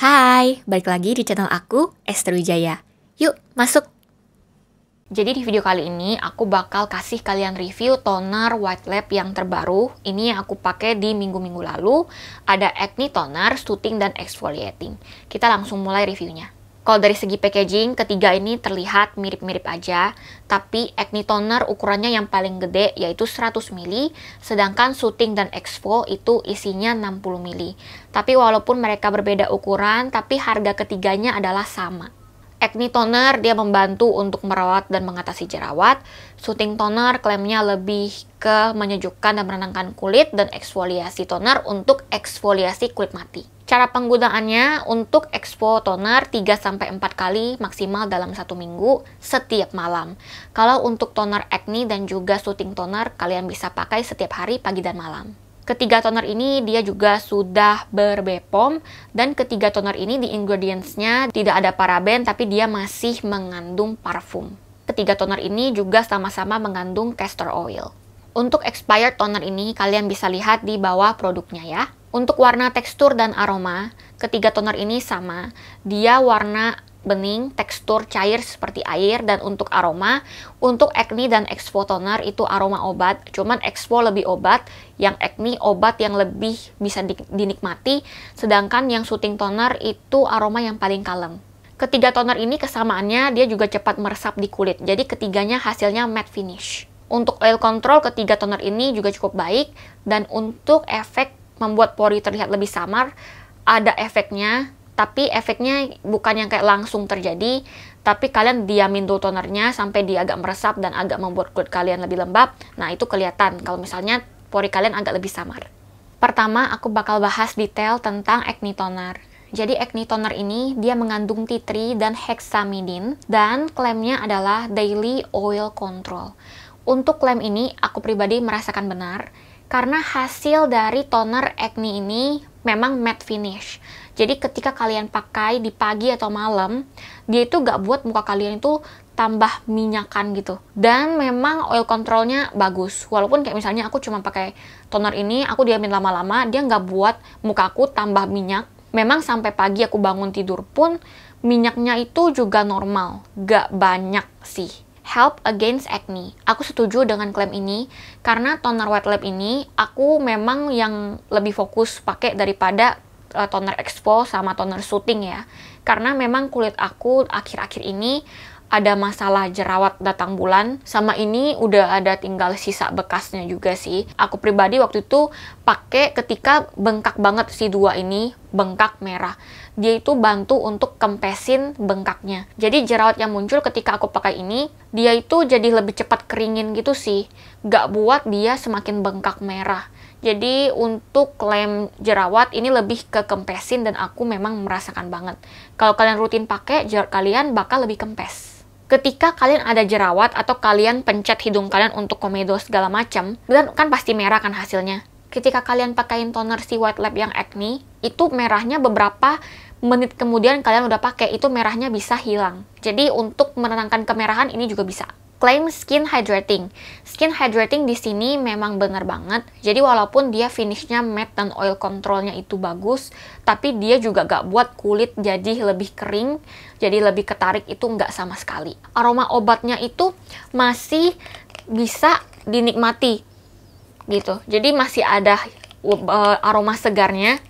Hai, balik lagi di channel aku, Esther Wijaya. Yuk, masuk! Jadi di video kali ini aku bakal kasih kalian review toner White Lab yang terbaru. Ini yang aku pakai di minggu-minggu lalu. Ada acne toner, soothing, dan exfoliating. Kita langsung mulai reviewnya. Kalau dari segi packaging, ketiga ini terlihat mirip-mirip aja, tapi Acne Toner ukurannya yang paling gede yaitu 100 ml, sedangkan Shooting dan Expo itu isinya 60 ml. Tapi walaupun mereka berbeda ukuran, tapi harga ketiganya adalah sama. Acne Toner dia membantu untuk merawat dan mengatasi jerawat. Shooting Toner klaimnya lebih ke menyejukkan dan menenangkan kulit dan exfoliasi toner untuk eksfoliasi kulit mati. Cara penggunaannya untuk expo toner 3-4 kali maksimal dalam satu minggu setiap malam. Kalau untuk toner acne dan juga shooting toner, kalian bisa pakai setiap hari pagi dan malam. Ketiga toner ini dia juga sudah berbepom dan ketiga toner ini di ingredientsnya tidak ada paraben tapi dia masih mengandung parfum. Ketiga toner ini juga sama-sama mengandung castor oil. Untuk expired toner ini kalian bisa lihat di bawah produknya ya. Untuk warna tekstur dan aroma, ketiga toner ini sama. Dia warna bening, tekstur cair seperti air, dan untuk aroma, untuk acne dan expo toner itu aroma obat, cuman expo lebih obat, yang acne obat yang lebih bisa dinikmati, sedangkan yang shooting toner itu aroma yang paling kalem. Ketiga toner ini kesamaannya dia juga cepat meresap di kulit, jadi ketiganya hasilnya matte finish. Untuk oil control ketiga toner ini juga cukup baik, dan untuk efek membuat pori terlihat lebih samar, ada efeknya, tapi efeknya bukan yang kayak langsung terjadi, tapi kalian diamin dulu tonernya sampai dia agak meresap dan agak membuat kulit kalian lebih lembab. Nah, itu kelihatan kalau misalnya pori kalian agak lebih samar. Pertama, aku bakal bahas detail tentang acne toner. Jadi acne toner ini dia mengandung titri dan hexamidin dan klaimnya adalah daily oil control. Untuk klaim ini aku pribadi merasakan benar karena hasil dari toner acne ini memang matte finish. Jadi ketika kalian pakai di pagi atau malam, dia itu gak buat muka kalian itu tambah minyakan gitu. Dan memang oil controlnya bagus. Walaupun kayak misalnya aku cuma pakai toner ini, aku diamin lama-lama, dia gak buat muka aku tambah minyak. Memang sampai pagi aku bangun tidur pun, minyaknya itu juga normal. Gak banyak sih help against acne. Aku setuju dengan klaim ini karena toner wet lab ini aku memang yang lebih fokus pakai daripada eh, toner expo sama toner shooting ya. Karena memang kulit aku akhir-akhir ini ada masalah jerawat datang bulan sama ini udah ada tinggal sisa bekasnya juga sih aku pribadi waktu itu pakai ketika bengkak banget si dua ini bengkak merah dia itu bantu untuk kempesin bengkaknya. Jadi jerawat yang muncul ketika aku pakai ini, dia itu jadi lebih cepat keringin gitu sih. Gak buat dia semakin bengkak merah. Jadi untuk lem jerawat ini lebih ke kempesin dan aku memang merasakan banget. Kalau kalian rutin pakai, jerawat kalian bakal lebih kempes ketika kalian ada jerawat atau kalian pencet hidung kalian untuk komedo segala macam, dan kan pasti merah kan hasilnya. Ketika kalian pakaiin toner si White Lab yang acne, itu merahnya beberapa menit kemudian kalian udah pakai itu merahnya bisa hilang. Jadi untuk menenangkan kemerahan ini juga bisa. Claim skin hydrating. Skin hydrating di sini memang benar banget. Jadi walaupun dia finishnya matte dan oil controlnya itu bagus, tapi dia juga gak buat kulit jadi lebih kering, jadi lebih ketarik itu nggak sama sekali. Aroma obatnya itu masih bisa dinikmati gitu. Jadi masih ada uh, aroma segarnya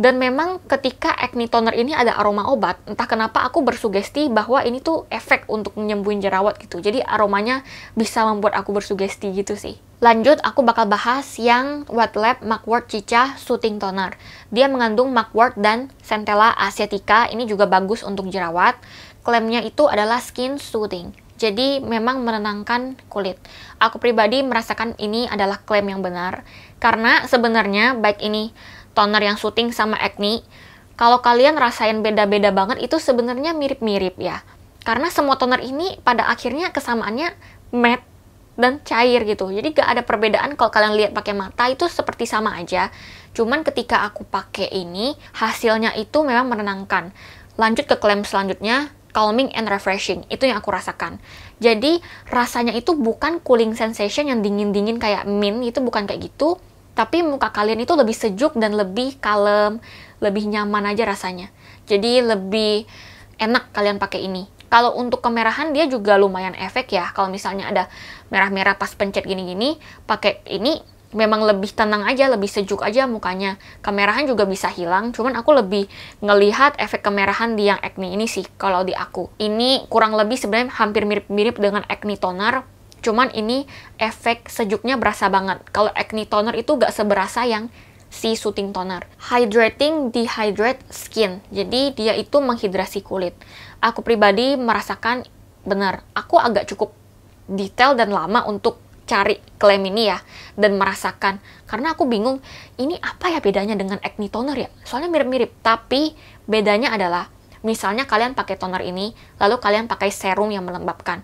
dan memang ketika acne toner ini ada aroma obat, entah kenapa aku bersugesti bahwa ini tuh efek untuk menyembuhin jerawat gitu. Jadi aromanya bisa membuat aku bersugesti gitu sih. Lanjut, aku bakal bahas yang Wet Lab Mugwort Cica Soothing Toner. Dia mengandung mugwort dan Centella asiatica. Ini juga bagus untuk jerawat. Klaimnya itu adalah skin soothing. Jadi memang menenangkan kulit. Aku pribadi merasakan ini adalah klaim yang benar. Karena sebenarnya baik ini toner yang syuting sama acne, kalau kalian rasain beda-beda banget itu sebenarnya mirip-mirip ya. Karena semua toner ini pada akhirnya kesamaannya matte dan cair gitu. Jadi gak ada perbedaan kalau kalian lihat pakai mata itu seperti sama aja. Cuman ketika aku pakai ini, hasilnya itu memang menenangkan. Lanjut ke klaim selanjutnya, calming and refreshing. Itu yang aku rasakan. Jadi rasanya itu bukan cooling sensation yang dingin-dingin kayak mint, itu bukan kayak gitu tapi muka kalian itu lebih sejuk dan lebih kalem, lebih nyaman aja rasanya. Jadi lebih enak kalian pakai ini. Kalau untuk kemerahan dia juga lumayan efek ya. Kalau misalnya ada merah-merah pas pencet gini-gini, pakai ini memang lebih tenang aja, lebih sejuk aja mukanya. Kemerahan juga bisa hilang, cuman aku lebih ngelihat efek kemerahan di yang acne ini sih kalau di aku. Ini kurang lebih sebenarnya hampir mirip-mirip dengan acne toner, Cuman ini efek sejuknya berasa banget. Kalau acne toner itu gak seberasa yang si soothing toner. Hydrating dehydrate skin. Jadi dia itu menghidrasi kulit. Aku pribadi merasakan bener aku agak cukup detail dan lama untuk cari klaim ini ya dan merasakan karena aku bingung ini apa ya bedanya dengan acne toner ya soalnya mirip-mirip tapi bedanya adalah misalnya kalian pakai toner ini lalu kalian pakai serum yang melembabkan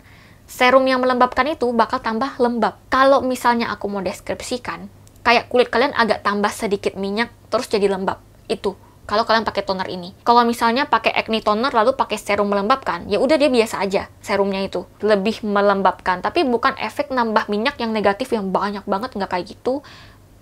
serum yang melembabkan itu bakal tambah lembab. Kalau misalnya aku mau deskripsikan, kayak kulit kalian agak tambah sedikit minyak terus jadi lembab. Itu kalau kalian pakai toner ini. Kalau misalnya pakai acne toner lalu pakai serum melembabkan, ya udah dia biasa aja serumnya itu. Lebih melembabkan, tapi bukan efek nambah minyak yang negatif yang banyak banget, nggak kayak gitu.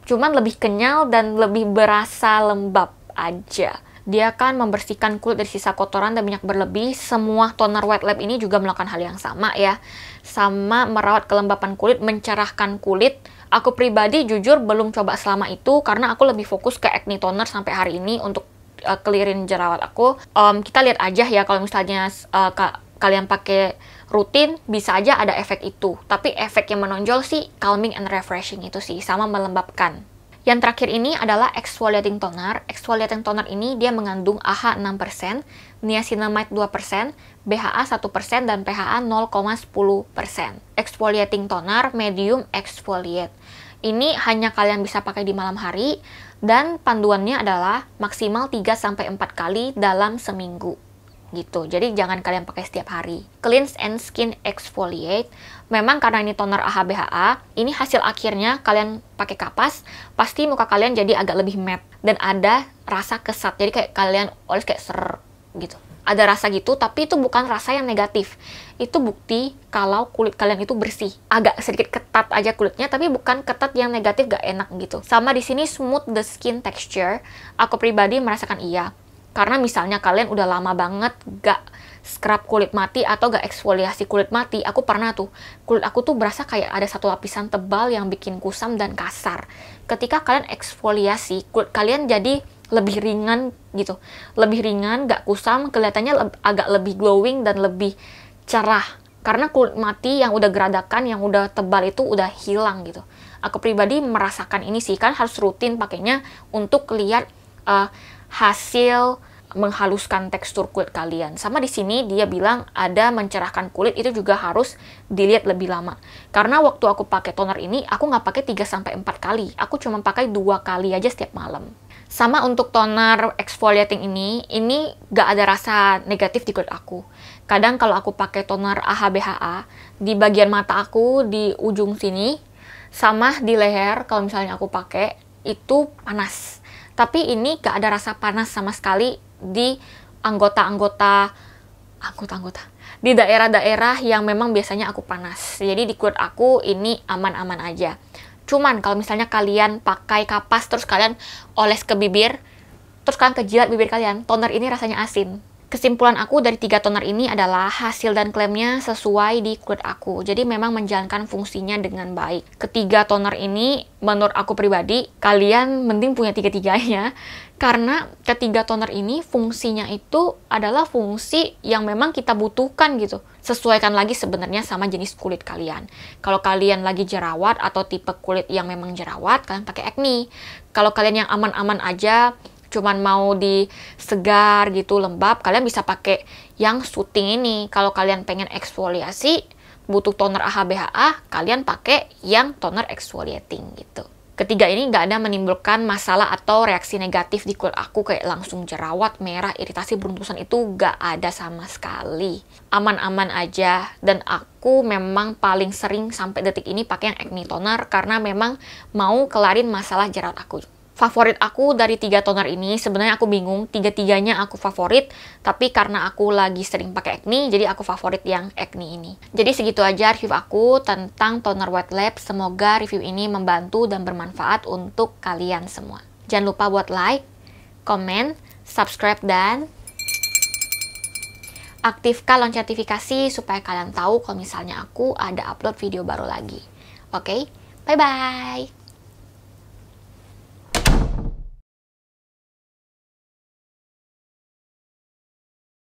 Cuman lebih kenyal dan lebih berasa lembab aja dia akan membersihkan kulit dari sisa kotoran dan minyak berlebih. Semua toner wet lab ini juga melakukan hal yang sama ya. Sama merawat kelembapan kulit, mencerahkan kulit. Aku pribadi jujur belum coba selama itu karena aku lebih fokus ke acne toner sampai hari ini untuk uh, clearin jerawat aku. Um, kita lihat aja ya kalau misalnya uh, ka kalian pakai rutin bisa aja ada efek itu. Tapi efek yang menonjol sih calming and refreshing itu sih sama melembabkan. Yang terakhir ini adalah exfoliating toner. Exfoliating toner ini dia mengandung AHA 6%, niacinamide 2%, BHA 1% dan PHA 0,10%. Exfoliating toner medium exfoliate. Ini hanya kalian bisa pakai di malam hari dan panduannya adalah maksimal 3 sampai 4 kali dalam seminggu gitu. Jadi jangan kalian pakai setiap hari. Cleanse and Skin Exfoliate. Memang karena ini toner AHBHA, ini hasil akhirnya kalian pakai kapas, pasti muka kalian jadi agak lebih matte dan ada rasa kesat. Jadi kayak kalian oles kayak ser gitu. Ada rasa gitu, tapi itu bukan rasa yang negatif. Itu bukti kalau kulit kalian itu bersih. Agak sedikit ketat aja kulitnya, tapi bukan ketat yang negatif gak enak gitu. Sama di sini smooth the skin texture. Aku pribadi merasakan iya karena misalnya kalian udah lama banget gak scrub kulit mati atau gak eksfoliasi kulit mati, aku pernah tuh, kulit aku tuh berasa kayak ada satu lapisan tebal yang bikin kusam dan kasar. Ketika kalian eksfoliasi, kulit kalian jadi lebih ringan gitu, lebih ringan, gak kusam, kelihatannya le agak lebih glowing dan lebih cerah. Karena kulit mati yang udah geradakan, yang udah tebal itu udah hilang gitu. Aku pribadi merasakan ini sih, kan harus rutin pakainya untuk lihat uh, hasil menghaluskan tekstur kulit kalian. Sama di sini dia bilang ada mencerahkan kulit itu juga harus dilihat lebih lama. Karena waktu aku pakai toner ini aku nggak pakai 3 sampai 4 kali. Aku cuma pakai dua kali aja setiap malam. Sama untuk toner exfoliating ini, ini nggak ada rasa negatif di kulit aku. Kadang kalau aku pakai toner AHBHA di bagian mata aku di ujung sini sama di leher kalau misalnya aku pakai itu panas tapi ini gak ada rasa panas sama sekali di anggota-anggota anggota-anggota di daerah-daerah yang memang biasanya aku panas. Jadi di kulit aku ini aman-aman aja. Cuman kalau misalnya kalian pakai kapas terus kalian oles ke bibir, terus kalian kejilat bibir kalian, toner ini rasanya asin. Kesimpulan aku dari tiga toner ini adalah hasil dan klaimnya sesuai di kulit aku. Jadi memang menjalankan fungsinya dengan baik. Ketiga toner ini menurut aku pribadi, kalian mending punya tiga-tiganya. Karena ketiga toner ini fungsinya itu adalah fungsi yang memang kita butuhkan gitu. Sesuaikan lagi sebenarnya sama jenis kulit kalian. Kalau kalian lagi jerawat atau tipe kulit yang memang jerawat, kalian pakai acne. Kalau kalian yang aman-aman aja, cuman mau di segar gitu lembab kalian bisa pakai yang shooting ini kalau kalian pengen eksfoliasi butuh toner aha AHBHA kalian pakai yang toner exfoliating gitu Ketiga ini nggak ada menimbulkan masalah atau reaksi negatif di kulit aku kayak langsung jerawat, merah, iritasi, beruntusan itu nggak ada sama sekali. Aman-aman aja dan aku memang paling sering sampai detik ini pakai yang acne toner karena memang mau kelarin masalah jerawat aku juga favorit aku dari tiga toner ini sebenarnya aku bingung tiga-tiganya aku favorit tapi karena aku lagi sering pakai acne jadi aku favorit yang acne ini jadi segitu aja review aku tentang toner wet lab semoga review ini membantu dan bermanfaat untuk kalian semua jangan lupa buat like comment subscribe dan aktifkan lonceng notifikasi supaya kalian tahu kalau misalnya aku ada upload video baru lagi oke okay? bye bye